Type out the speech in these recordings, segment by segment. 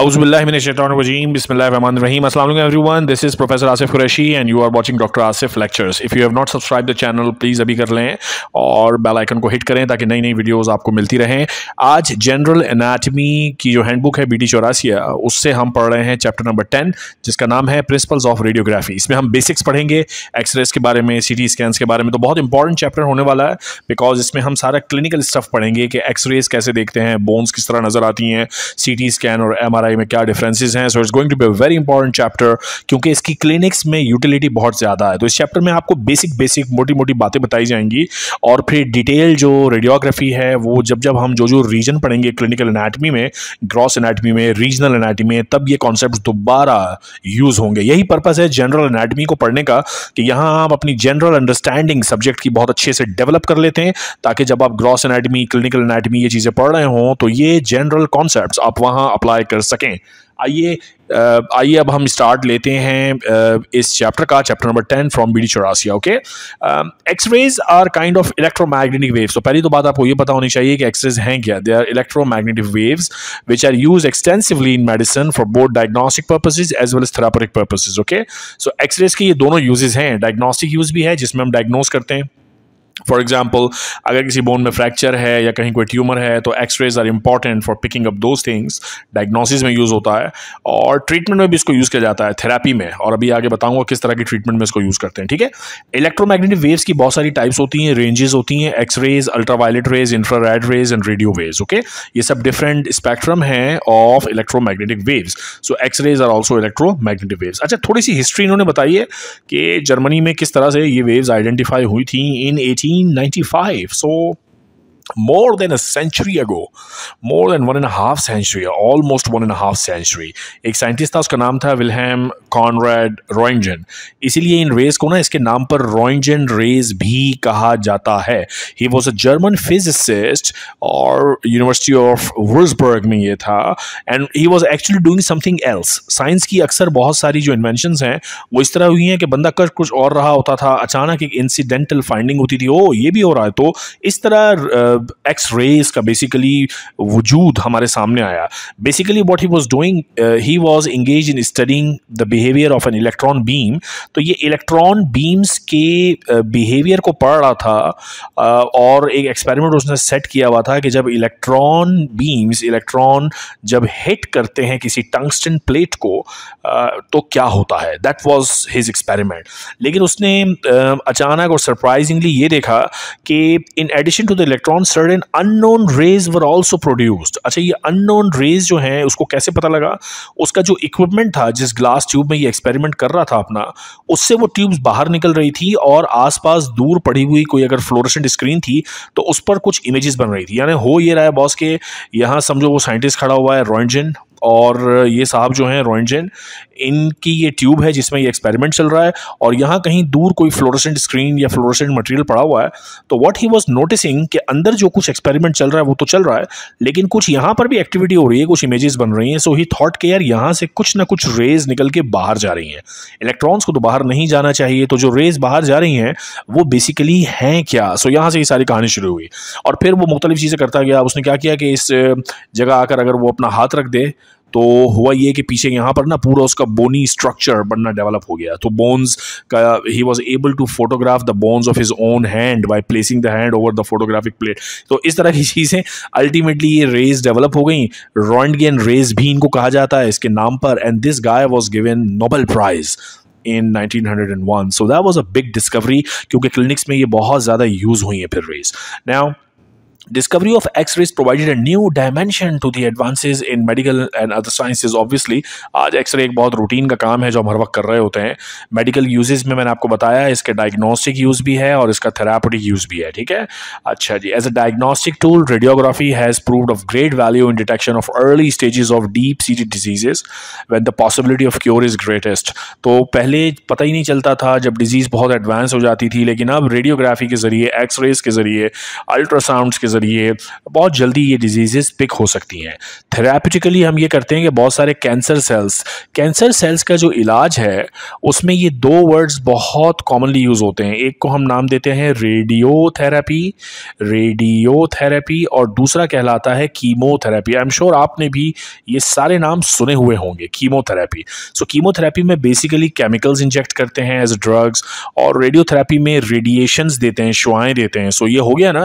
Auzubillahimineshaitanirrajim. Bismillahirrahmanirrahim. Assalamu every one this is professor Asif Qureshi and you are watching doctor Asif lectures if you have not subscribe the channel please अभी कर लें और bell icon को hit करें ताकि नई नई वीडियोज़ आपको मिलती रहें आज जनरल एनाटमी की जो हैंडबुक है बी टी चौरासिया उससे हम पढ़ रहे हैं चैप्टर नंबर टेन जिसका नाम है प्रिंसिपल्स ऑफ रेडियोग्राफी इसमें हम बेसिक्स पढ़ेंगे एक्सरेज के बारे में सी टी स्कैंस के बारे में तो बहुत इंपॉर्टेंट चैप्टर होने वाला है बिकॉज इसमें हम सारा क्लिनिकल स्टफ पढ़ेंगे कि एक्सरेज कैसे देखते हैं बोन्स किस तरह नज़र आती हैं सी टी स्कैन और एम आर एमआरआई में क्या डिफरेंसेस हैं so it's going to be a very important chapter क्योंकि इसकी क्लिनिक्स में यूटिलिटी बहुत ज़्यादा है तो इस चैप्टर में आपको बेसिक बेसिक मोटी मोटी बातें बताई जाएंगी और फिर डिटेल जो रेडियोग्राफी है वो जब जब हम जो जो रीजन पढ़ेंगे क्लिनिकल एनाटमी में ग्रॉस एनाटमी में रीजनल एनाटमी में तब ये कॉन्सेप्ट दोबारा यूज़ होंगे यही पर्पज़ है जनरल एनाटमी को पढ़ने का कि यहाँ आप अपनी जनरल अंडरस्टैंडिंग सब्जेक्ट की बहुत अच्छे से डेवलप कर लेते हैं ताकि जब आप ग्रॉस एनाटमी क्लिनिकल एनाटमी ये चीज़ें पढ़ रहे हों तो ये जनरल कॉन्सेप्ट आप वहाँ अप्लाई कर सकें आइए आइए अब हम स्टार्ट लेते हैं इस चैप्टर का chapter number ten from B D चौरासी okay x rays are kind of electromagnetic waves तो पहली तो बात आपको ये पता होनी चाहिए कि एक्सरेज हैं क्या they are electromagnetic waves which are use extensively in medicine for both diagnostic purposes as well as therapeutic purposes okay so x rays के ये दोनों यूजेज हैं डायग्नोस्टिक यूज भी है जिसमें हम डायग्नोज करते हैं फॉर एग्जाम्पल अगर किसी बोन में फ्रैक्चर है या कहीं कोई ट्यूमर है तो x rays are important for picking up those things diagnosis में यूज़ होता है और ट्रीटमेंट में भी इसको यूज़ किया जाता है थेरेपी में और अभी आगे बताऊंगा किस तरह की ट्रीटमेंट में इसको यूज़ करते हैं ठीक है इलेक्ट्रोमैग्नेटिक वेव्स की बहुत सारी टाइप्स होती हैं रेंजेस होती हैं x rays ultraviolet rays infrared rays and radio waves okay ये सब डिफरेंट स्पेक्ट्रम है of electromagnetic waves so x rays are also electromagnetic waves अच्छा थोड़ी सी हिस्ट्री इन्होंने बताई है कि जर्मनी में किस तरह से ये वेव्स आइडेंटिफाई हुई थी in eighty 1995. So more than a century ago more than one and a half century almost one and a half century एक साइंटिस्ट था उसका नाम था विलहेम कॉनरेड रॉइंजन इसीलिए इन रेस को ना इसके नाम पर रॉइंजन रेस भी कहा जाता है he was a German physicist और यूनिवर्सिटी ऑफ वुर्सबर्ग में ये था and he was actually doing something else science की अक्सर बहुत सारी जो इन्वेंशन हैं वो इस तरह हुई हैं कि बंदा कर कुछ और रहा होता था अचानक एक इंसिडेंटल फाइंडिंग होती थी ओ ये भी हो रहा है तो इस तरह एक्स रेज का बेसिकली वजूद हमारे सामने आया basically what he was doing he was engage in studying the behaviour of an electron beam तो ये इलेक्ट्रॉन बीम्स के बिहेवियर uh, को पढ़ रहा था uh, और एक एक्सपेरिमेंट उसने सेट किया हुआ था कि जब इलेक्ट्रॉन बीम्स इलेक्ट्रॉन जब हिट करते हैं किसी टंगस्टन प्लेट को uh, तो क्या होता है दैट वॉज हिज एक्सपेरिमेंट लेकिन उसने अचानक और सरप्राइजिंगली ये देखा कि in addition to the electron certain unknown rays were also produced अच्छा ये अननोन रेज जो हैं उसको कैसे पता लगा उसका जो इक्विपमेंट था जिस ग्लास ट्यूब में ये एक्सपेरिमेंट कर रहा था अपना उससे वो ट्यूब्स बाहर निकल रही थी और आसपास दूर पड़ी हुई कोई अगर फ्लोरेसेंट स्क्रीन थी तो उस पर कुछ इमेजेस बन रही थी यानी हो ये रहा है बॉस के यहाँ समझो वो साइंटिस्ट खड़ा हुआ है रॉयजन और ये साहब जो हैं रोइंजेन इनकी ये ट्यूब है जिसमें ये एक्सपेरिमेंट चल रहा है और यहाँ कहीं दूर कोई फ्लोरोसेंट स्क्रीन या फ्लोरोसेंट मटेरियल पड़ा हुआ है तो व्हाट ही वाज नोटिसिंग कि अंदर जो कुछ एक्सपेरिमेंट चल रहा है वो तो चल रहा है लेकिन कुछ यहाँ पर भी एक्टिविटी हो रही है कुछ इमेजेस बन रही हैं सो ही थाट के यार यहाँ से कुछ ना कुछ रेज निकल के बाहर जा रही हैं इलेक्ट्रॉन्स को तो बाहर नहीं जाना चाहिए तो जो रेज बाहर जा रही हैं वो बेसिकली हैं क्या सो यहाँ से ये सारी कहानी शुरू हुई और फिर वो मुख्तलिफ चीज़ें करता गया उसने क्या किया कि इस जगह आकर अगर वो अपना हाथ रख दे तो हुआ ये कि पीछे यहाँ पर ना पूरा उसका बोनी स्ट्रक्चर बनना डेवलप हो गया तो बोन्स का he was able to photograph the bones of his own hand by placing the hand over the photographic plate तो इस तरह की चीज़ें अल्टीमेटली ये रेज डेवलप हो गई रॉन्डगेन रेज भी इनको कहा जाता है इसके नाम पर and this guy was given Nobel prize in 1901 so that was a big discovery क्योंकि क्लिनिक्स में ये बहुत ज़्यादा यूज़ हुई है फिर rays now Discovery of X-rays provided a new dimension to the advances in medical and other sciences. Obviously, आज x ray एक बहुत रूटीन का काम है जो हम हर वक्त कर रहे होते हैं मेडिकल यूजेस में मैंने आपको बताया इसके डायग्नोस्टिक यूज़ भी है और इसका थेरापेटिक यूज़ भी है ठीक है अच्छा जी as a diagnostic tool radiography has proved of great value in detection of early stages of deep seated diseases when the possibility of cure is greatest तो पहले पता ही नहीं चलता था जब डिजीज़ बहुत एडवांस हो जाती थी लेकिन अब रेडियोग्राफी के ज़रिए एक्सरेज के ज़रिए अल्ट्रासाउंड के जरिए बहुत जल्दी ये डिजीजेस पिक हो सकती हैं थेरापिटिकली हम ये करते हैं कि बहुत सारे कैंसर सेल्स कैंसर सेल्स का जो इलाज है उसमें ये दो वर्ड्स बहुत कॉमनली यूज़ होते हैं एक को हम नाम देते हैं रेडियो थेरेपी और दूसरा कहलाता है कीमोथेरेपी आई एम श्योर आपने भी ये सारे नाम सुने हुए होंगे कीमोथेरेपी सो कीमोथेरेपी में बेसिकली केमिकल्स इंजेक्ट करते हैं एज ड्रग्स और रेडियोथेरेपी में रेडिएशंस देते हैं शुआएँ देते हैं सो so, ये हो गया ना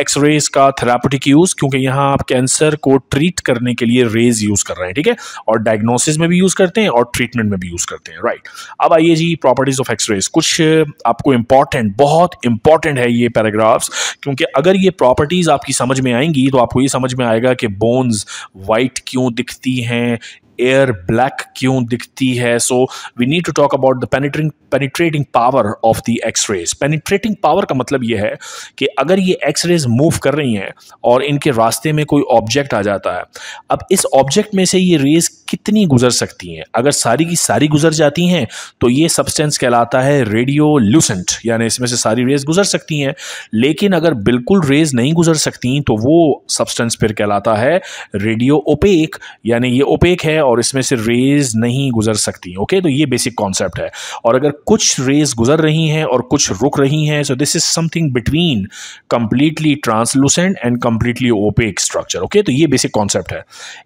एक्स uh, रेज का थेरापटिक यूज़ क्योंकि यहाँ आप कैंसर को ट्रीट करने के लिए रेज यूज़ कर रहे हैं ठीक है और डायग्नोसिस में भी यूज़ करते हैं और ट्रीटमेंट में भी यूज़ करते हैं राइट अब आइए जी प्रॉपर्टीज़ ऑफ एक्सरेज कुछ uh, आपको इंपॉर्टेंट बहुत इंपॉर्टेंट है ये पैराग्राफ्स क्योंकि अगर ये प्रॉपर्टीज़ आपकी समझ में आएंगी तो आपको ये समझ में आएगा कि बोन्स वाइट क्यों दिखती हैं एयर ब्लैक क्यों दिखती है so we need to talk about the penetrating penetrating power of the x rays penetrating power का मतलब यह है कि अगर ये एक्स रेज मूव कर रही हैं और इनके रास्ते में कोई ऑब्जेक्ट आ जाता है अब इस ऑब्जेक्ट में से ये रेज कितनी गुजर सकती हैं अगर सारी की सारी गुजर जाती हैं तो ये सब्सटेंस कहलाता है रेडियो लूसेंट यानी इसमें से सारी रेज गुजर सकती हैं लेकिन अगर बिल्कुल रेज नहीं गुजर सकती तो वो सब्सटेंस फिर कहलाता है रेडियो ओपेक यानी ये ओपेक है और इसमें से रेज नहीं गुजर सकती ओके तो ये बेसिक कॉन्सेप्ट है और अगर कुछ रेज गुजर रही हैं और कुछ रुक रही हैं so this is something between completely translucent and completely opaque structure okay तो ये बेसिक कॉन्सेप्ट है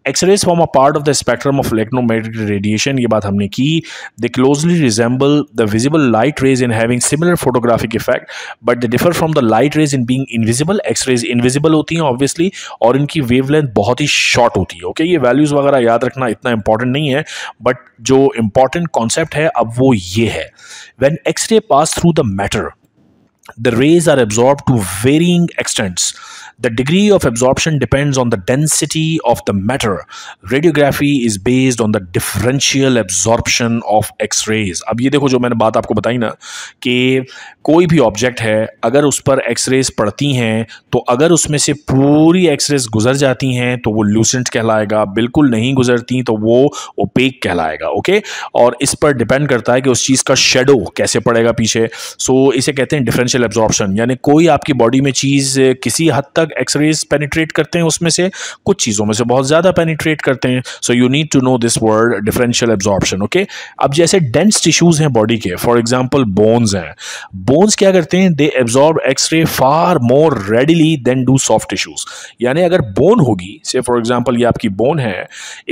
x rays form a part of the spectrum spectrum of electromagnetic radiation ये बात हमने की they closely resemble the visible light rays in having similar photographic effect but they differ from the light rays in being invisible x rays invisible होती हैं obviously और इनकी wavelength बहुत ही short होती है ओके okay? ये वैल्यूज़ वगैरह याद रखना इतना इंपॉर्टेंट नहीं है बट जो इंपॉर्टेंट कॉन्सेप्ट है अब वो ये है x ray pass through the matter the rays are absorbed to varying extents. The degree of absorption depends on the density of the matter. Radiography is based on the differential absorption of X-rays. अब ये देखो जो मैंने बात आपको बताई ना कि कोई भी ऑब्जेक्ट है अगर उस पर एक्सरेज पड़ती हैं तो अगर उसमें से पूरी एक्सरेज गुजर जाती हैं तो वो लूसेंट कहलाएगा बिल्कुल नहीं गुजरती तो वो ओपेक कहलाएगा ओके और इस पर डिपेंड करता है कि उस चीज़ का शेडो कैसे पड़ेगा पीछे सो इसे कहते हैं डिफरेंशियल पोटेंशियल एब्जॉर्प्शन यानी कोई आपकी बॉडी में चीज़ किसी हद तक एक्सरेज पेनिट्रेट करते हैं उसमें से कुछ चीज़ों में से बहुत ज़्यादा पेनिट्रेट करते हैं so you need to know this word differential absorption okay अब जैसे डेंस टिश्यूज़ हैं बॉडी के फॉर एग्जाम्पल बोन्स हैं बोन्स क्या करते हैं they absorb x ray far more readily than do soft tissues यानी अगर बोन होगी से फॉर एग्जाम्पल ये आपकी बोन है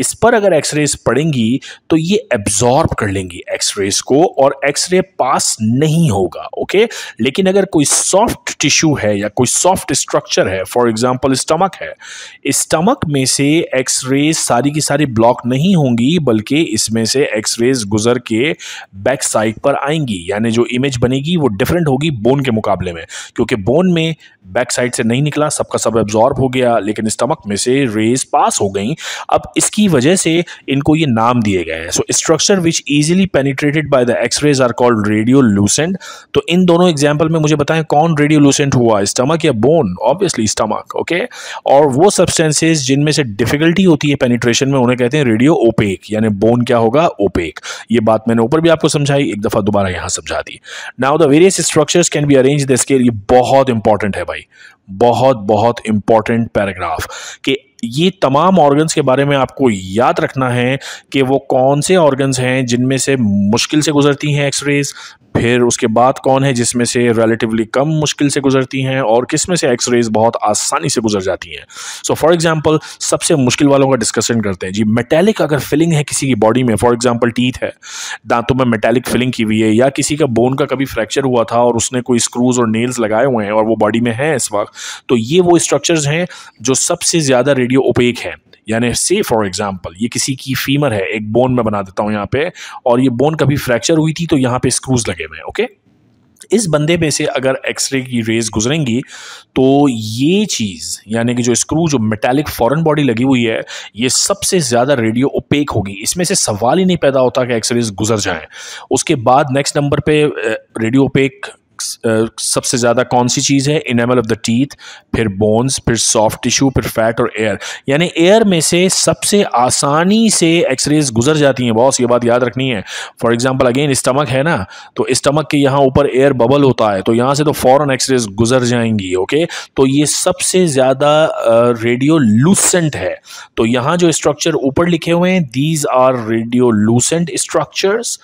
इस पर अगर एक्सरेज पड़ेंगी तो ये एब्जॉर्ब कर लेंगी एक्सरेज को और एक्सरे पास नहीं होगा ओके लेकिन अगर कोई सॉफ्ट टिश्यू है या कोई सॉफ्ट स्ट्रक्चर है फॉर एग्जांपल स्टमक है स्टमक में से एक्सरेज सारी की सारी ब्लॉक नहीं होंगी बल्कि इसमें से एक्सरेज गुजर के बैक साइड पर आएंगी यानी जो इमेज बनेगी वो डिफरेंट होगी बोन के मुकाबले में क्योंकि बोन में बैक साइड से नहीं निकला सबका सब एब्जॉर्ब हो गया लेकिन स्टमक में से रेज पास हो गई अब इसकी वजह से इनको ये नाम दिए गए हैं so structure which easily penetrated by the x rays are called radio lucent तो इन दोनों एग्जाम्पल में मुझे बताएं कौन रेडियोलूसेंट हुआ स्टमक या बोन ऑब्वियसली स्टमक ओके और वो सब्सटेंसेज जिनमें से डिफिकल्टी होती है पेनिट्रेशन में उन्हें कहते हैं रेडियो ओपेक यानी बोन क्या होगा ओपेक ये बात मैंने ऊपर भी आपको समझाई एक दफ़ा दोबारा यहाँ समझा दी now the various structures can be arrange the scale ये बहुत इंपॉर्टेंट है भाई बहुत बहुत इंपॉर्टेंट पैराग्राफ कि ये तमाम ऑर्गन्स के बारे में आपको याद रखना है कि वो कौन से ऑर्गन्स हैं जिनमें से मुश्किल से गुजरती हैं एक्सरेज फिर उसके बाद कौन है जिसमें से रिलेटिवली कम मुश्किल से गुजरती हैं और किस में से एक्सरेज बहुत आसानी से गुजर जाती हैं सो फॉर एग्जांपल सबसे मुश्किल वालों का डिस्कशन करते हैं जी मेटेलिक अगर फिलिंग है किसी की बॉडी में फॉर एग्जांपल टीथ है दांतों में मेटेलिक फिलिंग की हुई है या किसी का बोन का कभी फ्रैक्चर हुआ था और उसने कोई स्क्रूज और नेल्स लगाए हुए हैं और वो बॉडी में है इस वक्त तो ये वो स्ट्रक्चर्स हैं जो सबसे ज़्यादा रेडियो रेडियो ओपेक है यानी से फॉर एग्जाम्पल ये किसी की फीमर है एक बोन में बना देता हूँ यहाँ पे और ये बोन कभी फ्रैक्चर हुई थी तो यहाँ पे स्क्रूज लगे हुए हैं ओके इस बंदे में से अगर एक्सरे की रेज गुजरेंगी तो ये चीज़ यानी कि जो स्क्रू जो मेटालिक फॉरेन बॉडी लगी हुई है ये सबसे ज़्यादा रेडियो ओपेक होगी इसमें से सवाल ही नहीं पैदा होता कि एक्सरेज गुजर जाएं उसके बाद नेक्स्ट नंबर पे रेडियो ओपेक Uh, सबसे ज़्यादा कौन सी चीज़ है इनेमल ऑफ द टीथ फिर बोन्स फिर सॉफ्ट टिश्यू फिर फैट और एयर यानी एयर में से सबसे आसानी से एक्सरेज गुजर जाती हैं बॉस ये बात याद रखनी है फॉर एग्जांपल अगेन स्टमक है ना तो स्टमक के यहाँ ऊपर एयर बबल होता है तो यहाँ से तो फ़ौरन एक्सरेज गुजर जाएंगी ओके तो ये सबसे ज़्यादा रेडियो लूसेंट है तो यहाँ जो स्ट्रक्चर ऊपर लिखे हुए हैं these are radio lucent structures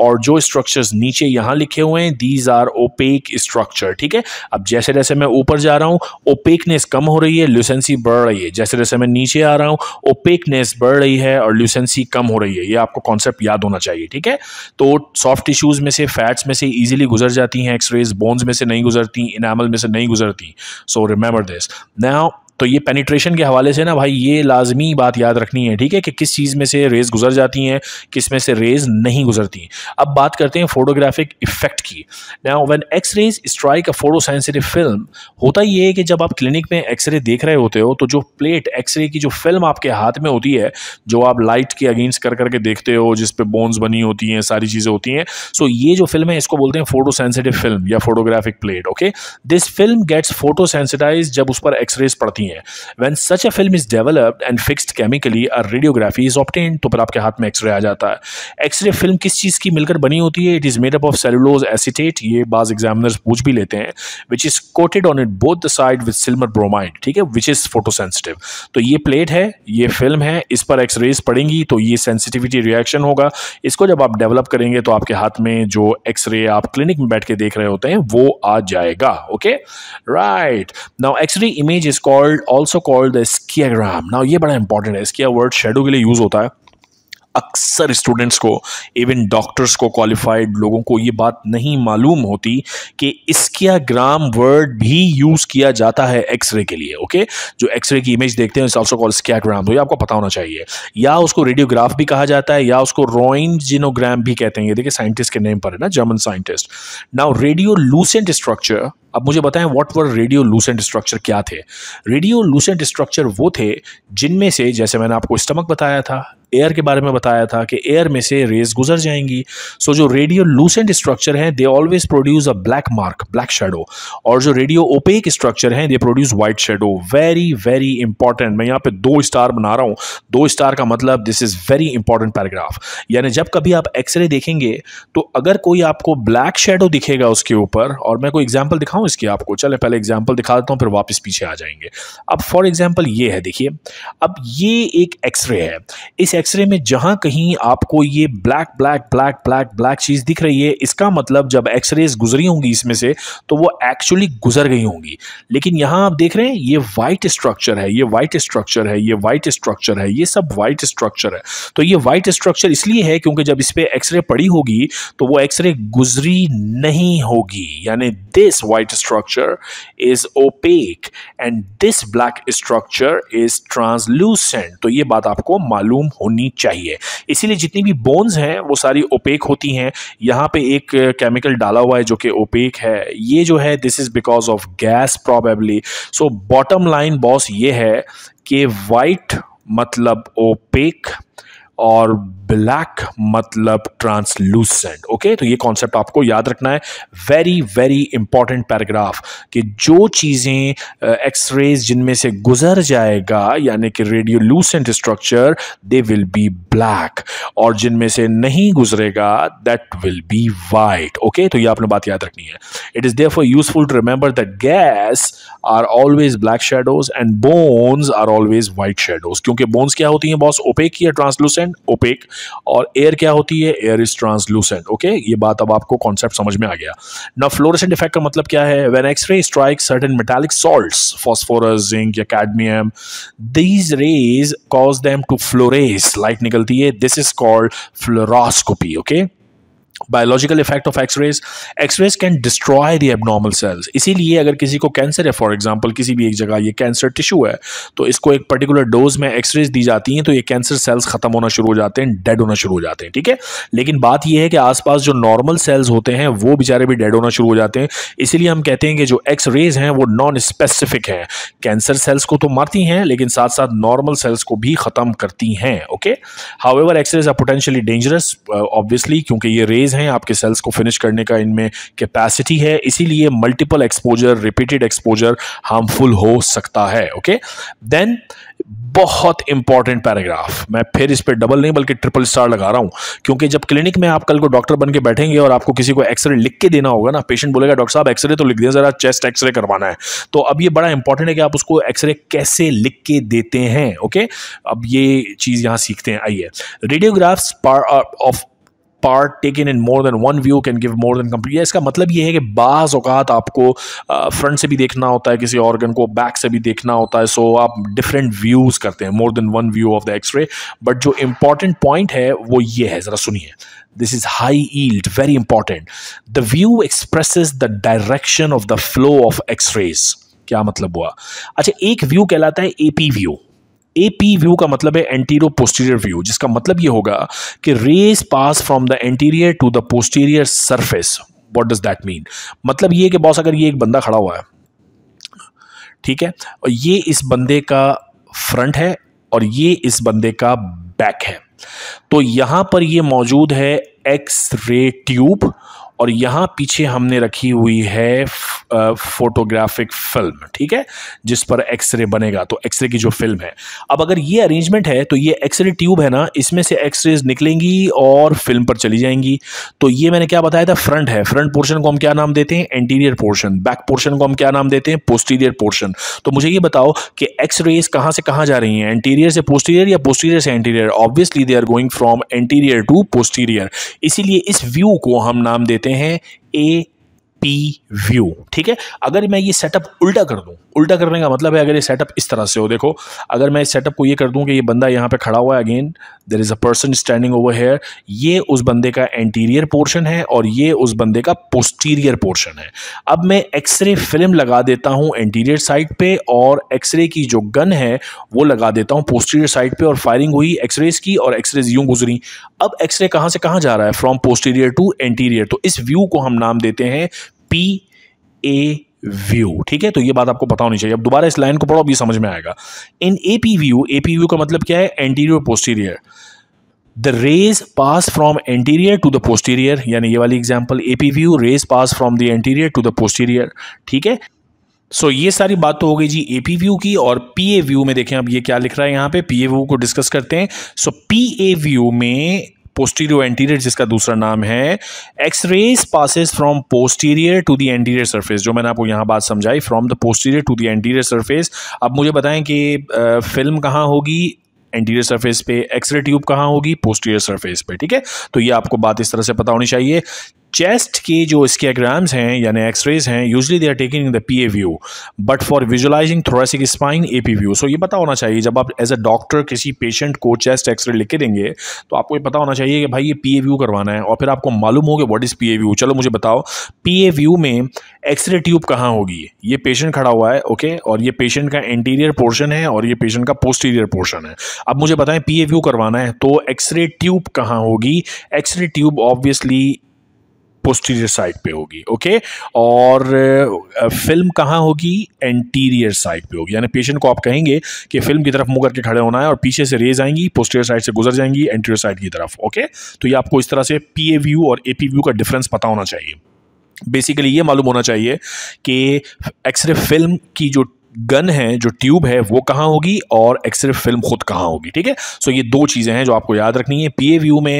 और जो स्ट्रक्चर्स नीचे यहां लिखे हुए हैं दीज आर ओपेक स्ट्रक्चर ठीक है अब जैसे जैसे मैं ऊपर जा रहा हूं ओपेकनेस कम हो रही है ल्यूसेंसी बढ़ रही है जैसे जैसे मैं नीचे आ रहा हूँ ओपेकनेस बढ़ रही है और ल्यूसेंसी कम हो रही है ये आपको कॉन्सेप्ट याद होना चाहिए ठीक है तो सॉफ्ट टिश्यूज़ में से फैट्स में से ईजिली गुजर जाती हैं एक्सरेज बोन्स में से नहीं गुजरती इनामल में से नहीं गुजरती सो रिमेंबर दिस नाउ तो ये पेनिट्रेशन के हवाले से ना भाई ये लाजमी बात याद रखनी है ठीक है कि किस चीज़ में से रेज़ गुजर जाती हैं किस में से रेज़ नहीं गुजरती अब बात करते हैं फोटोग्राफिक इफ़ेक्ट की ना when x rays strike a photo film होता ये है कि जब आप क्लिनिक में एक्सरे देख रहे होते हो तो जो प्लेट एक्सरे की जो फिल्म आपके हाथ में होती है जो आप लाइट के अगेंस्ट कर करके देखते हो जिस बोन्स बनी होती हैं सारी चीज़ें होती हैं सो ये जो फिल्म है इसको बोलते हैं फोटो सेंसिटिव फिल्म या photographic plate okay this film gets photo sensitize जब उस पर एक्सरेज पड़ती होती हैं when such a film is developed and fixed chemically a radiography is obtain तो फिर आपके हाथ में एक्सरे आ जाता है एक्सरे फिल्म किस चीज़ की मिलकर बनी होती है it is made up of cellulose acetate ये बाज एग्जामिनर्स पूछ भी लेते हैं which is coated on it both the side with silver bromide ठीक है विच इज़ फोटो सेंसिटिव तो ये प्लेट है ये फिल्म है इस पर एक्सरेज पड़ेंगी तो ये सेंसिटिविटी रिएक्शन होगा इसको जब आप डेवलप करेंगे तो आपके हाथ में जो एक्सरे आप क्लिनिक में बैठ के देख रहे होते हैं वो आ जाएगा okay right now x ray image is called called also called the skiagram ये बड़ा इंपॉर्टेंट है स्किया वर्ड शेडो के लिए यूज़ होता है अक्सर स्टूडेंट्स को इवन डॉक्टर्स को क्वालिफाइड लोगों को ये बात नहीं मालूम होती कि इसका ग्राम वर्ड भी यूज़ किया जाता है एक्सरे के लिए ओके जो एक्सरे की इमेज देखते हैं ऑल्सो कॉल स्कियाग्राम तो ये आपको पता होना चाहिए या उसको रेडियोग्राफ भी कहा जाता है या उसको रॉइन जिनोग्राम भी कहते हैं ये देखिए साइंटिस्ट के नेम पर है ना German scientist now radio lucent structure अब मुझे बताएं what were radio lucent structure क्या थे रेडियो लूसेंट स्ट्रक्चर वो थे जिनमें से जैसे मैंने आपको स्टमक बताया था एयर के बारे में बताया था कि एयर में से रेज गुजर जाएंगी सो so, जो रेडियो लूसेंट स्ट्रक्चर हैं they always produce a black mark black shadow और जो रेडियो ओपेक स्ट्रक्चर हैं they produce white shadow very very important मैं यहाँ पे दो स्टार बना रहा हूँ दो स्टार का मतलब this is very important paragraph यानी जब कभी आप एक्सरे देखेंगे तो अगर कोई आपको ब्लैक शेडो दिखेगा उसके ऊपर और मैं कोई एग्जाम्पल दिखाऊँ इसकी आपको चले पहले एग्जाम्पल दिखा देता हूँ फिर वापस पीछे आ जाएंगे अब फॉर एग्जाम्पल ये है देखिए अब ये एक एक्सरे है इस एक्सरे में जहां कहीं आपको ये black black black black black चीज़ दिख रही है इसका मतलब जब एक्सरेज गुजरी होंगी इसमें से तो वो एक्चुअली गुजर गई होंगी लेकिन यहां आप देख रहे हैं ये व्हाइट स्ट्रक्चर है ये व्हाइट स्ट्रक्चर है ये व्हाइट स्ट्रक्चर है ये सब व्हाइट स्ट्रक्चर है तो ये व्हाइट स्ट्रक्चर इसलिए है क्योंकि जब इस पर एक्सरे पड़ी होगी तो वो एक्सरे गुजरी नहीं होगी यानी this white structure is opaque and this black structure is translucent तो ये बात आपको मालूम होनी होनी चाहिए इसीलिए जितनी भी बोन्स हैं वो सारी ओपेक होती हैं यहाँ पे एक केमिकल डाला हुआ है जो कि ओपेक है ये जो है this is because of gas probably so bottom line boss ये है कि वाइट मतलब ओपेक और ब्लैक मतलब ट्रांसलूसेंट ओके तो ये कॉन्सेप्ट आपको याद रखना है वेरी वेरी इंपॉर्टेंट पैराग्राफ कि जो चीज़ें एक्सरेज uh, जिनमें से गुजर जाएगा यानी कि radiolucent structure they will be black और जिनमें से नहीं गुजरेगा that will be white okay तो ये आपने बात याद रखनी है it is therefore useful to remember that gas are always black shadows and bones are always white shadows क्योंकि बोन्स क्या होती हैं बॉस ओपेक या ट्रांसलूसेंट ट्रांसलूसेंट ओपेक और एयर क्या होती है एयर इज ट्रांसलूसेंट ओके ये बात अब आपको कॉन्सेप्ट समझ में आ गया ना फ्लोरसेंट इफेक्ट का मतलब क्या है when x ray strike certain metallic salt phosphorus zinc या cadmium these rays cause them to fluoresce light निकलती है this is called fluoroscopy okay biological effect of x rays x rays can destroy the abnormal cells इसीलिए अगर किसी को cancer है for example किसी भी एक जगह ये कैंसर टिश्यू है तो इसको एक पर्टिकुलर डोज में एक्सरेज दी जाती हैं तो ये कैंसर सेल्स खत्म होना शुरू हो जाते हैं डेड होना शुरू हो जाते हैं ठीक है लेकिन बात यह है कि आसपास जो नॉर्मल सेल्स होते हैं वो बेचारे भी डेड होना शुरू हो जाते हैं इसीलिए हम कहते हैं कि जो एक्स रेज हैं वो नॉन स्पेसिफिक हैं कैंसर सेल्स को तो मारती हैं लेकिन साथ साथ नॉर्मल सेल्स को भी ख़त्म करती हैं okay however x rays are potentially dangerous obviously क्योंकि ये रेज abilities हैं आपके सेल्स को फिनिश करने का इनमें कैपेसिटी है इसीलिए multiple exposure repeated exposure harmful हो सकता है ओके देन बहुत इंपॉर्टेंट पैराग्राफ मैं फिर इस पर डबल नहीं बल्कि ट्रिपल स्टार लगा रहा हूं क्योंकि जब क्लिनिक में आप कल को डॉक्टर बन के बैठेंगे और आपको किसी को एक्सरे लिख के देना होगा ना पेशेंट बोलेगा डॉक्टर साहब एक्सरे तो लिख दिया ज़रा चेस्ट एक्सरे करवाना है तो अब ये बड़ा इंपॉर्टेंट है कि आप उसको एक्सरे कैसे लिख के देते हैं ओके अब ये चीज़ यहां सीखते हैं आइए radiographs of part taken in more than one view can give more than complete इसका मतलब ये है कि बाज़ अवत आपको फ्रंट से भी देखना होता है किसी ऑर्गन को बैक से भी देखना होता है सो so आप डिफरेंट व्यूज़ करते हैं more than one view of the X-ray but जो इंपॉर्टेंट पॉइंट है वो ये है ज़रा सुनिए this is high yield very important the view express the direction of the flow of X-rays क्या मतलब हुआ अच्छा एक व्यू कहलाता है AP view A P view का मतलब है एंटीरो पोस्टीरियर व्यू जिसका मतलब ये होगा कि rays pass from the anterior to the posterior surface what does that mean मतलब ये कि बॉस अगर ये एक बंदा खड़ा हुआ है ठीक है और ये इस बंदे का फ्रंट है और ये इस बंदे का बैक है तो यहां पर ये मौजूद है एक्स रे ट्यूब और यहाँ पीछे हमने रखी हुई है फोटोग्राफिक फिल्म ठीक है जिस पर एक्सरे बनेगा तो एक्सरे की जो फिल्म है अब अगर ये अरेंजमेंट है तो ये एक्सरे ट्यूब है ना इसमें से एक्सरेज निकलेंगी और फिल्म पर चली जाएंगी तो ये मैंने क्या बताया था फ्रंट है फ्रंट पोर्शन को हम क्या नाम देते हैं एंटीरियर पोर्शन बैक पोर्शन को हम क्या नाम देते हैं पोस्टीरियर पोर्शन तो मुझे ये बताओ कि एक्सरेज कहाँ से कहाँ जा रही हैं एंटीरियर से पोस्टीरियर या पोस्टीरियर से anterior obviously they are going from anterior to posterior इसीलिए इस व्यू को हम नाम देते हैं हैं ए पी व्यू ठीक है अगर मैं ये सेटअप उल्टा कर दूं उल्टा करने का मतलब है अगर ये सेटअप इस तरह से हो देखो अगर मैं इस सेटअप को ये कर दूं कि ये बंदा यहाँ पे खड़ा हुआ है again there is a person standing over here ये उस बंदे का एंटीरियर पोर्शन है और ये उस बंदे का पोस्टीरियर पोर्शन है अब मैं एक्सरे फिल्म लगा देता हूँ एंटीरियर साइड पर और एक्सरे की जो गन है वो लगा देता हूँ पोस्टीरियर साइड पर और फायरिंग हुई एक्सरेज की और एक्सरेज यूँ गुजरी अब एक्सरे कहाँ से कहाँ जा रहा है फ्रॉम पोस्टीरियर टू एंटीरियर तो इस व्यू को हम नाम देते हैं पी ए व्यू ठीक है तो ये बात आपको पता होनी चाहिए अब दोबारा इस लाइन को पढ़ो अभी समझ में आएगा in A P view A P view का मतलब क्या है anterior posterior the rays pass from anterior to the posterior यानी ये वाली example A P view rays pass from the anterior to the posterior ठीक है सो so, ये सारी बात तो हो गई जी ए पी व्यू की और पी ए व्यू में देखें अब ये क्या लिख रहा है यहाँ पे पी ए व्यू को डिस्कस करते हैं सो पी ए व्यू में पोस्टीरियो एंटीरियर जिसका दूसरा नाम है X passes from posterior to the anterior surface जो मैंने आपको यहाँ बात समझाई from the posterior to the anterior surface अब मुझे बताएं कि फिल्म कहाँ होगी एंटीरियर सरफेस पे एक्सरे ट्यूब कहाँ होगी पोस्टीरियर सरफेस पे ठीक है तो ये आपको बात इस तरह से पता होनी चाहिए चेस्ट की जो स्केग्राम्स हैं यानी एक्सरेज हैं usually they are taking in the P A view but for visualising thoracic spine A P view so ये पता होना चाहिए जब आप एज अ डॉक्टर किसी पेशेंट को चेस्ट एक्सरे लिख के देंगे तो आपको ये पता होना चाहिए कि भाई ये पी ए व्यू करवाना है और फिर आपको मालूम हो कि what is P A view चलो मुझे बताओ पी ए व्यू में एक्सरे ट्यूब कहाँ होगी ये पेशेंट खड़ा हुआ है ओके और ये पेशेंट का इंटीरियर पोर्शन है और ये पेशेंट का पोस्टीरियर पोर्शन है अब मुझे बताएं पी ए व्यू करवाना है तो एक्सरे ट्यूब कहाँ होगी X-ray tube obviously posterior side पे होगी ओके और फिल्म कहाँ होगी एंटीरियर साइड पे होगी यानी पेशेंट को आप कहेंगे कि फिल्म की तरफ मुंह करके खड़े होना है और पीछे से रेज आएंगी पोस्टीरियर साइड से गुजर जाएंगी एंटीरियर साइड की तरफ ओके तो ये आपको इस तरह से पी ए व्यू और ए पी व्यू का डिफरेंस पता होना चाहिए बेसिकली ये मालूम होना चाहिए कि एक्सरे फिल्म की जो गन है जो ट्यूब है वो कहाँ होगी और एक्सरे फिल्म खुद कहाँ होगी ठीक है सो ये दो चीज़ें हैं जो आपको याद रखनी है पी ए व्यू में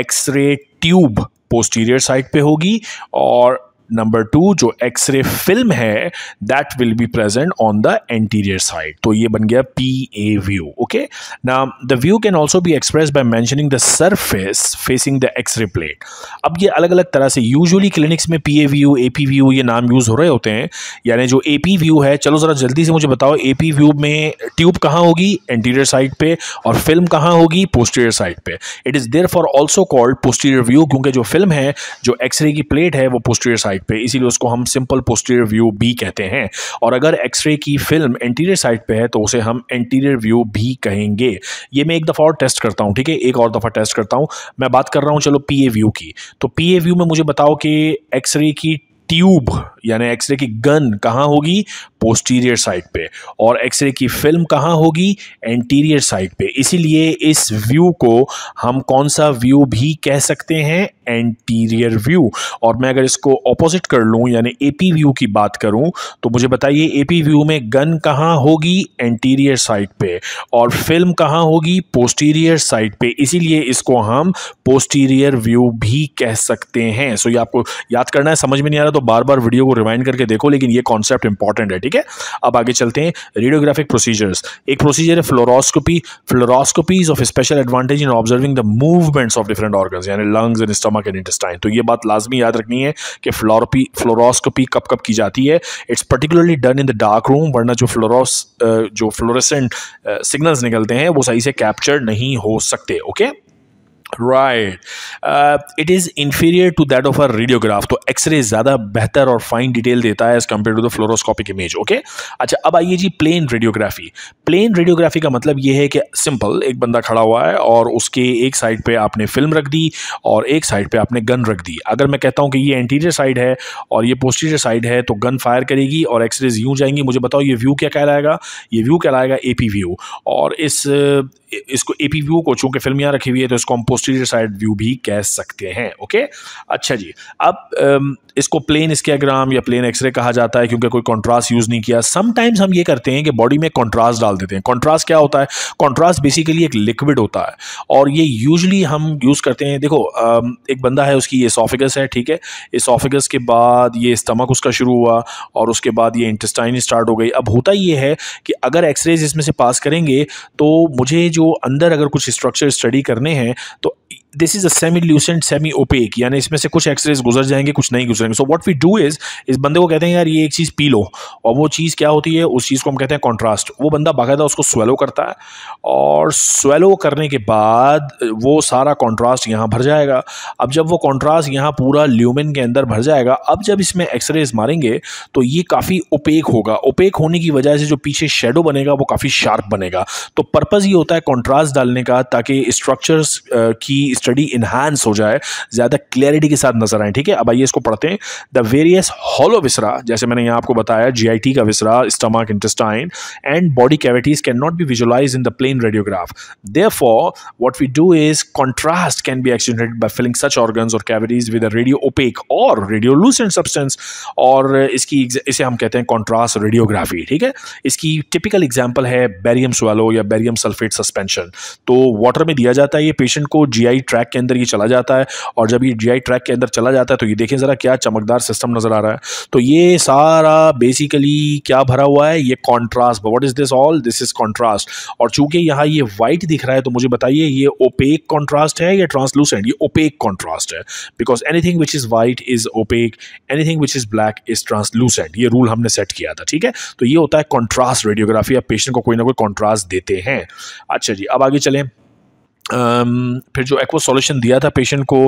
एक्सरे ट्यूब पोस्टीरियर साइड पे होगी और नंबर टू जो एक्सरे फिल्म है that will be present on the anterior side तो ये बन गया पी ए व्यू ओके ना the view can also be express by mentioning the surface facing the X-ray plate अब ये अलग अलग तरह से यूजली क्लिनिक्स में P A view A P view ये नाम यूज़ हो रहे होते हैं यानी जो ए पी व्यू है चलो ज़रा जल्दी से मुझे बताओ ए पी व्यू में ट्यूब कहाँ होगी एंटीरियर साइड पे और फिल्म कहाँ होगी पोस्टीरियर साइड पे it is therefore also called posterior view क्योंकि जो फिल्म है जो एक्सरे की प्लेट है वो पोस्टीरियर साइड साइड पे इसीलिए उसको हम सिंपल पोस्टीरियर व्यू भी कहते हैं और अगर एक्सरे की फिल्म एंटीरियर साइड पे है तो उसे हम एंटीरियर व्यू भी कहेंगे ये मैं एक दफ़ा और टेस्ट करता हूँ ठीक है एक और दफ़ा टेस्ट करता हूँ मैं बात कर रहा हूँ चलो पी व्यू की तो पी व्यू में मुझे बताओ कि एक्सरे की ट्यूब यानी एक्सरे की गन कहाँ होगी पोस्टीरियर साइड पे और एक्सरे की फिल्म कहाँ होगी एंटीरियर साइड पे इसीलिए इस व्यू को हम कौन सा व्यू भी कह सकते हैं एंटीरियर व्यू और मैं अगर इसको ऑपोजिट कर लूँ यानी एपी व्यू की बात करूँ तो मुझे बताइए एपी व्यू में गन कहाँ होगी एंटीरियर साइड पे और फिल्म कहाँ होगी पोस्टीरियर साइड पे इसीलिए इसको हम पोस्टीरियर व्यू भी कह सकते हैं सो so, ये आपको याद करना है समझ में नहीं आ रहा तो बार बार वीडियो को रिमाइंड करके देखो लेकिन ये कॉन्सेप्ट इंपॉर्टेंट है ठीक ठीक है अब आगे चलते हैं रेडियोग्राफिक प्रोसीजर्स एक प्रोसीजर है fluoroscopy fluoroscopy is of special advantage in observing the movements of different organ यानी lungs and stomach and intestine तो ये बात लाजमी याद रखनी है कि फ्लोरोपी फ्लोरोस्कोपी कब कब की जाती है it's particularly done in the dark room वरना जो फ्लोरोस जो फ्लोरेसेंट सिग्नल्स निकलते हैं वो सही से कैप्चर नहीं हो सकते okay okay? Right it is inferior to that of our radiograph तो एक्सरे ज़्यादा बेहतर और फाइन डिटेल देता है as compare to the fluoroscopic image okay अच्छा अब आइए जी प्लेन रेडियोग्राफी प्लेन रेडियोग्राफी का मतलब ये है कि सिंपल एक बंदा खड़ा हुआ है और उसके एक साइड पे आपने फिल्म रख दी और एक साइड पे आपने गन रख दी अगर मैं कहता हूँ कि ये एंटीरियर साइड है और ये पोस्टीरियर साइड है तो गन फायर करेगी और एक्सरेज यूँ जाएंगी मुझे बताओ ये व्यू क्या कहलाएगा ये व्यू कहलाएगा ए पी व्यू और इस इसको ए पी व्यू को चूंकि फिल्म यहाँ रखी हुई है तो इसको हम पोस्टीरियर साइड व्यू भी कह सकते हैं ओके अच्छा जी अब इसको प्लेन स्केग्राम या प्लेन एक्सरे कहा जाता है क्योंकि कोई कॉन्ट्रास्ट यूज़ नहीं किया समटाइम्स हम ये करते हैं कि बॉडी में कॉन्ट्रास्ट डाल देते हैं कॉन्ट्रास्ट क्या होता है कॉन्ट्रास्ट बेसिकली एक लिक्विड होता है और ये यूजली हम यूज़ करते हैं देखो एक बंदा है उसकी ये सॉफिगस है ठीक है इसोफिगस के बाद ये स्टमक उसका शुरू हुआ और उसके बाद ये इंटेस्टाइन स्टार्ट हो गई अब होता ये है कि अगर एक्सरेज इसमें से पास करेंगे तो मुझे जो अंदर अगर कुछ स्ट्रक्चर स्टडी करने हैं तो this is a semi lucent semi opaque यानी इसमें से कुछ एक्सरेज गुजर जाएंगे कुछ नहीं गुजरेंगे so what we do is इस बंदे को कहते हैं यार ये एक चीज़ पी लो और वो चीज़ क्या होती है उस चीज़ को हम कहते हैं कॉन्ट्रास्ट वो बंदा बाकायदा उसको स्वेलो करता है और स्वेलो करने के बाद वो सारा कॉन्ट्रास्ट यहाँ भर जाएगा अब जब वो कॉन्ट्रास्ट यहाँ पूरा ल्यूमिन के अंदर भर जाएगा अब जब इसमें एक्सरेज मारेंगे तो ये काफ़ी ओपेक होगा ओपेक होने की वजह से जो पीछे शेडो बनेगा वो काफ़ी शार्प बनेगा तो पर्पज़ ये होता है कॉन्ट्रास्ट डालने का ताकि स्ट्रक्चर्स की स्टडी इन्हांस हो जाए ज़्यादा क्लियरिटी के साथ नजर आए ठीक है अब आइए इसको पढ़ते हैं द वेरियस हॉलो विसरा जैसे मैंने यहाँ आपको बताया टी का viscera stomach intestine and body cavities can not be visualise in the plain radiograph for what we do is contrast can be extended by filling such organ और कैविटीज विद रेडियो ओपेक और radio radiolucent substance और इसकी इसे हम कहते हैं contrast radiography ठीक है इसकी टिपिकल एग्जाम्पल है बैरियम सुलो या बैरियम सल्फेट सस्पेंशन तो वाटर में दिया जाता है ये पेशेंट को जीआई ट्रैक के अंदर ये चला जाता है और जब ये जी ट्रैक के अंदर चला जाता है तो ये देखें ज़रा क्या चमकदार सिस्टम नज़र आ रहा है तो ये सारा बेसिकली क्या भरा हुआ है ये contrast what is this all this is contrast और चूंकि यहाँ ये वाइट दिख रहा है तो मुझे बताइए ये ओपेक कॉन्ट्रास्ट है या ट्रांसलूसेंट ये ओपेक कॉन्ट्रास्ट है because anything which is white is opaque thing which is black is translucent ये रूल हमने सेट किया था ठीक है तो ये होता है कॉन्ट्रास्ट रेडियोग्राफी आप पेशेंट को कोई ना कोई कॉन्ट्रास्ट देते हैं अच्छा जी अब आगे चलें फिर जो एक्वा सॉल्यूशन दिया था पेशेंट को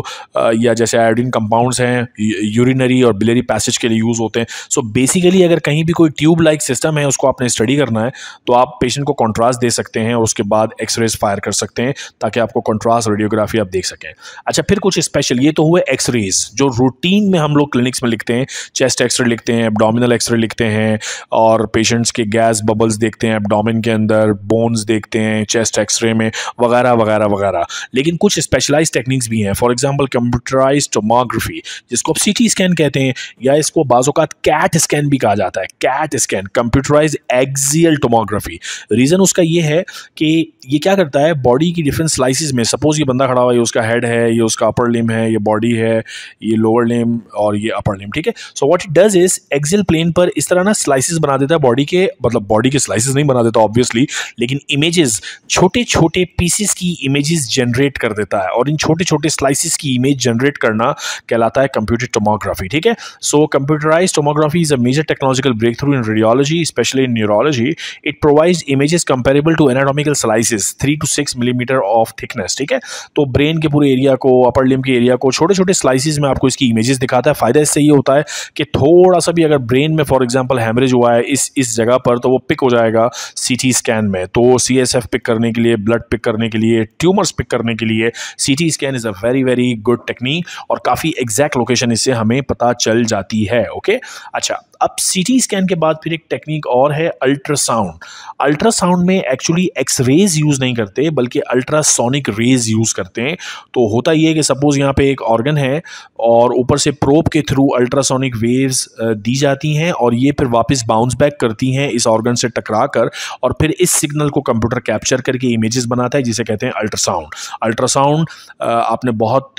या जैसे आयोडीन कंपाउंड्स हैं यूरिनरी और बिलेरी पैसेज के लिए यूज़ होते हैं सो so बेसिकली अगर कहीं भी कोई ट्यूब लाइक सिस्टम है उसको आपने स्टडी करना है तो आप पेशेंट को कंट्रास्ट दे सकते हैं और उसके बाद एक्सरेज फायर कर सकते हैं ताकि आपको कॉन्ट्रास्ट रेडियोग्राफी आप देख सकें अच्छा फिर कुछ स्पेशल ये तो हुए एक्सरेज जो रूटीन में हम लोग क्लिनिक्स में लिखते हैं चेस्ट एक्सरे लिखते हैं एबडामिनल एक्सरे लिखते हैं और पेशेंट्स के गैस बबल्स देखते हैं एबडामिन के अंदर बोन्स देखते हैं चेस्ट एक्सरे में वगैरह वगैरह वगैरह वगैरह लेकिन कुछ स्पेशलाइज टेक्निक्स भी हैं फॉर एग्जाम्पल कंप्यूटराइज टोमोग्राफी जिसको आप सी स्कैन कहते हैं या इसको बाज़ात कैट स्कैन भी कहा जाता है CAT scan computerise axial tomography reason उसका ये है कि ये क्या करता है बॉडी की डिफरेंट स्लाइसिस में सपोज़ ये बंदा खड़ा हुआ है उसका हेड है ये उसका अपर लिम है ये बॉडी है ये लोअर लिम और ये अपर लिम ठीक है so what it does is axial plane पर इस तरह ना स्लाइसिस बना देता है बॉडी के मतलब बॉडी के स्लाइसिस नहीं बना देता ऑब्वियसली लेकिन इमेजेस छोटे छोटे पीसीस की इमेजेस जनरेट कर देता है और इन छोटे छोटे स्लाइसिस की इमेज जनरेट करना कहलाता है कंप्यूटर टोमोग्राफी ठीक है so computerise tomography is a major technological breakthrough in radiology specially in neurology it provides images comparable to anatomical slices three to six millimetre of thickness ठीक है तो brain के पूरे एरिया को अपर लिम के area को छोटे छोटे स्लाइसिस में आपको इसकी इमेजेस दिखाता है फ़ायदा इससे ये होता है कि थोड़ा सा भी अगर ब्रेन में फॉर एग्जाम्पल हैमरेज हुआ है इस इस जगह पर तो वो पिक हो जाएगा सी स्कैन में तो सी पिक करने के लिए ब्लड पिक करने के लिए ट्यूमर्स पिक करने के लिए C T scan is a very very good technique और काफ़ी एग्जैक्ट लोकेशन इससे हमें पता चल जाती है ओके अच्छा अब सी टी स्कैन के बाद फिर एक टेक्निक और है अल्ट्रासाउंड अल्ट्रासाउंड में एक्चुअली एक्स रेज यूज़ नहीं करते बल्कि अल्ट्रासोनिक रेज यूज़ करते हैं तो होता ये है कि सपोज़ यहाँ पे एक ऑर्गन है और ऊपर से प्रोप के थ्रू अल्ट्रासोनिक वेव्स दी जाती हैं और ये फिर वापस बाउंस बैक करती हैं इस ऑर्गन से टकरा कर और फिर इस सिग्नल को कंप्यूटर कैप्चर करके इमेजेस बनाता है जिसे कहते हैं अल्ट्रासाउंड अल्ट्रासाउंड आपने बहुत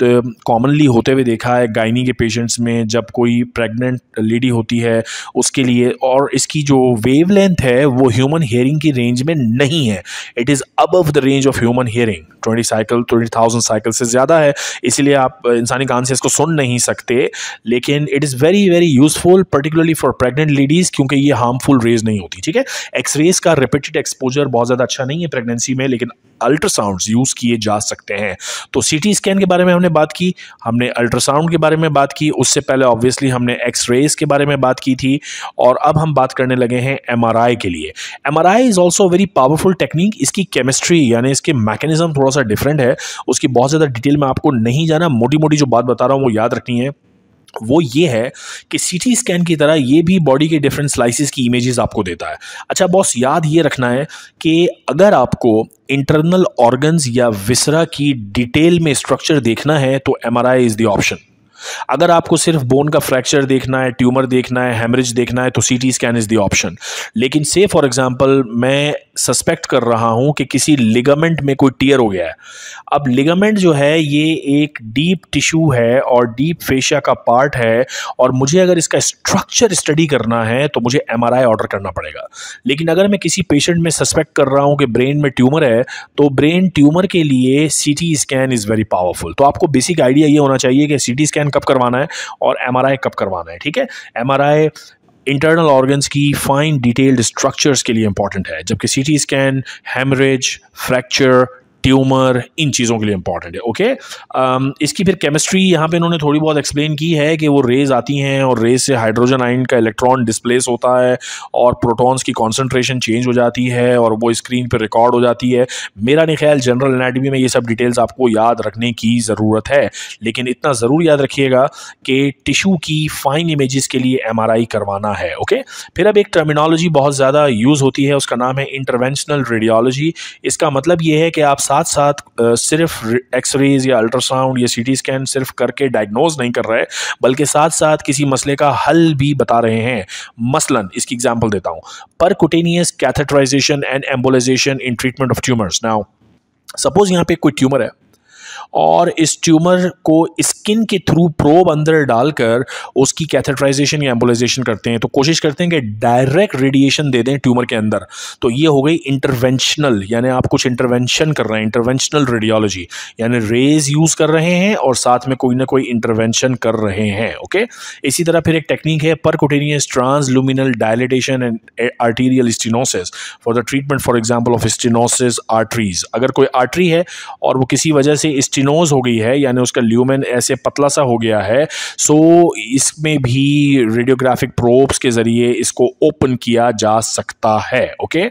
कॉमनली होते हुए देखा है गायनी के पेशेंट्स में जब कोई प्रेगनेंट लेडी होती है उसके लिए और इसकी जो वेव लेंथ है वो ह्यूमन हेयरिंग की रेंज में नहीं है it is above the range of human hearing twenty cycle twenty thousand cycle से ज़्यादा है इसीलिए आप इंसानी कान से इसको सुन नहीं सकते लेकिन it is very very useful particularly for pregnant ladies क्योंकि ये हार्मफुल रेज नहीं होती ठीक है एक्सरेज का रिपीटेड एक्सपोजर बहुत ज़्यादा अच्छा नहीं है प्रेगनेंसी में लेकिन अल्ट्रासाउंड यूज़ किए जा सकते हैं तो सी टी स्कैन के बारे में हमने बात की हमने अल्ट्रासाउंड के बारे में बात की उससे पहले ऑब्वियसली हमने एक्सरेज के बारे में बात की थी और अब हम बात करने लगे हैं एम के लिए M R I is also very powerful technique इसकी केमिस्ट्री यानी इसके मैकेनिज्म थोड़ा सा डिफरेंट है उसकी बहुत ज़्यादा डिटेल में आपको नहीं जाना मोटी मोटी जो बात बता रहा हूँ वो याद रखनी है वो ये है कि सी स्कैन की तरह ये भी बॉडी के डिफरेंट स्लाइसिस की इमेजेस आपको देता है अच्छा बॉस याद ये रखना है कि अगर आपको इंटरनल ऑर्गन्स या विसरा की डिटेल में स्ट्रक्चर देखना है तो MRI R I is the option अगर आपको सिर्फ बोन का फ्रैक्चर देखना है ट्यूमर देखना है हेमरेज देखना है तो C T scan is the option लेकिन से फॉर एग्ज़ाम्पल मैं सस्पेक्ट कर रहा हूं कि किसी लिगामेंट में कोई टीयर हो गया है अब लिगामेंट जो है ये एक डीप टिश्यू है और डीप फेशिया का पार्ट है और मुझे अगर इसका स्ट्रक्चर स्टडी करना है तो मुझे एम ऑर्डर करना पड़ेगा लेकिन अगर मैं किसी पेशेंट में सस्पेक्ट कर रहा हूँ कि ब्रेन में ट्यूमर है तो ब्रेन ट्यूमर के लिए C scan is very powerful तो आपको बेसिक आइडिया ये होना चाहिए कि सी स्कैन कब करवाना है और एम कब करवाना है ठीक है एम इंटरनल ऑर्गन्स की फाइन डिटेल्ड स्ट्रक्चर्स के लिए इंपॉर्टेंट है जबकि C T scan haemorrhage fracture tumour इन चीज़ों के लिए इंपॉर्टेंट है ओके um, इसकी फिर केमिस्ट्री यहाँ पे इन्होंने थोड़ी बहुत एक्सप्लेन की है कि वो रेज आती हैं और रेज से हाइड्रोजन आइन का इलेक्ट्रॉन डिस्प्लेस होता है और प्रोटॉन्स की कॉन्सेंट्रेशन चेंज हो जाती है और वो स्क्रीन पर रिकॉर्ड हो जाती है मेरा नहीं ख्याल जनरल एनाटमी में ये सब डिटेल्स आपको याद रखने की ज़रूरत है लेकिन इतना ज़रूर याद रखिएगा कि टिशू की फाइन इमेजेस के लिए एम करवाना है ओके फिर अब एक टर्मिनोलॉजी बहुत ज़्यादा यूज़ होती है उसका नाम है इंटरवेंशनल रेडियोलॉजी इसका मतलब ये है कि आप साथ साथ सिर्फ एक्सरेज या अल्ट्रासाउंड या सीटी स्कैन सिर्फ करके डायग्नोज नहीं कर रहे बल्कि साथ साथ किसी मसले का हल भी बता रहे हैं मसलन इसकी एग्जाम्पल देता हूँ percutaneous catheterisation and embolisation in treatment of tumours now suppose यहाँ पे कोई ट्यूमर है और इस ट्यूमर को स्किन के थ्रू प्रोब अंदर डालकर उसकी कैथेटराइजेशन या एम्बोलाइजेशन करते हैं तो कोशिश करते हैं कि डायरेक्ट रेडिएशन दे दें ट्यूमर के अंदर तो ये हो गई इंटरवेंशनल यानी आप कुछ इंटरवेंशन कर रहे हैं इंटरवेंशनल रेडियोलॉजी यानी रेज यूज़ कर रहे हैं और साथ में कोई ना कोई इंटरवेंशन कर रहे हैं ओके इसी तरह फिर एक टेक्निक है trans transluminal dilatation and arterial stenosis for the treatment for example of stenosis arteries अगर कोई आर्टरी है और वो किसी वजह से इस स्टिनोज हो गई है यानी उसका ल्यूमेन ऐसे पतला सा हो गया है सो इसमें भी रेडियोग्राफिक प्रोब्स के ज़रिए इसको ओपन किया जा सकता है ओके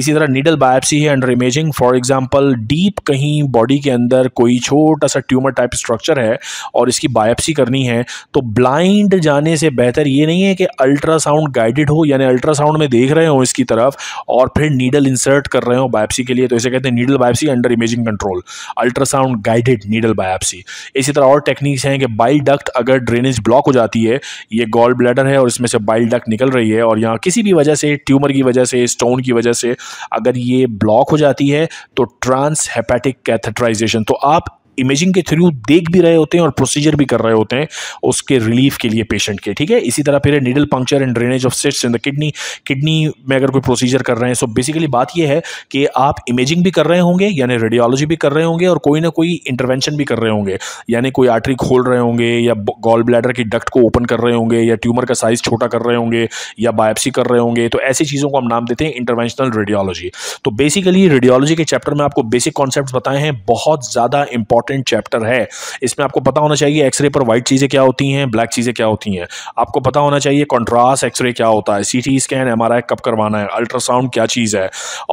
इसी तरह नीडल बायोप्सी है under imaging for example deep कहीं बॉडी के अंदर कोई छोटा सा ट्यूमर टाइप स्ट्रक्चर है और इसकी बायोप्सी करनी है तो ब्लाइंड जाने से बेहतर ये नहीं है कि अल्ट्रासाउंड गाइडेड हो यानी अल्ट्रासाउंड में देख रहे हो इसकी तरफ और फिर नीडल इंसर्ट कर रहे हो बायोप्सी के लिए तो इसे कहते हैं needle biopsy under imaging control ultrasound guide guided needle biopsy इसी तरह और टेक्निक्स हैं कि बाइल डक्ट अगर ड्रेनेज ब्लॉक हो जाती है ये गॉल ब्लैडर है और इसमें से बाइल डक्ट निकल रही है और यहाँ किसी भी वजह से ट्यूमर की वजह से स्टोन की वजह से अगर ये ब्लॉक हो जाती है तो ट्रांस हेपेटिक कैथेटराइजेशन तो आप इमेजिंग के थ्रू देख भी रहे होते हैं और प्रोसीजर भी कर रहे होते हैं उसके रिलीफ के लिए पेशेंट के ठीक है इसी तरह फिर needle puncture and drainage of cysts in the kidney kidney में अगर कोई प्रोसीजर कर रहे हैं सो बेसिकली बात यह है कि आप इमेजिंग भी कर रहे होंगे यानी रेडियोलॉजी भी कर रहे होंगे और कोई ना कोई इंटरवेंशन भी कर रहे होंगे यानी कोई आर्टरी खोल रहे होंगे या गॉल ब्लैडर की डक्ट को ओपन कर रहे होंगे या ट्यूमर का साइज छोटा कर रहे होंगे या बायोप्सी कर रहे होंगे तो ऐसी चीज़ों को हम नाम देते हैं इंटरवेंशनल रेडियोलॉजी तो बेसिकली रेडियोलॉजी के चैप्टर में आपको बेसिक कॉन्सेप्ट बताए हैं बहुत ज़्यादा इंपॉर्टेंट इंपॉर्टेंट चैप्टर है इसमें आपको पता होना चाहिए एक्सरे पर व्हाइट चीज़ें क्या होती हैं ब्लैक चीज़ें क्या होती हैं आपको पता होना चाहिए कॉन्ट्रास्ट एक्सरे क्या होता है सी स्कैन एम कब करवाना है अल्ट्रासाउंड क्या चीज़ है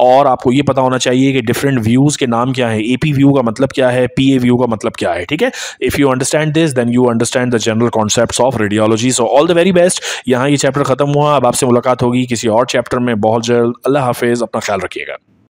और आपको ये पता होना चाहिए कि डिफरेंट व्यूज़ के नाम क्या है ए व्यू का मतलब क्या है पी व्यू का मतलब क्या है ठीक है if you understand this then you understand the general concept of radiology so all the very best यहाँ ये चैप्टर खत्म हुआ अब आपसे मुलाकात होगी किसी और चैप्टर में बहुत जल्द अल्लाह हाफिज़ अपना ख्याल रखिएगा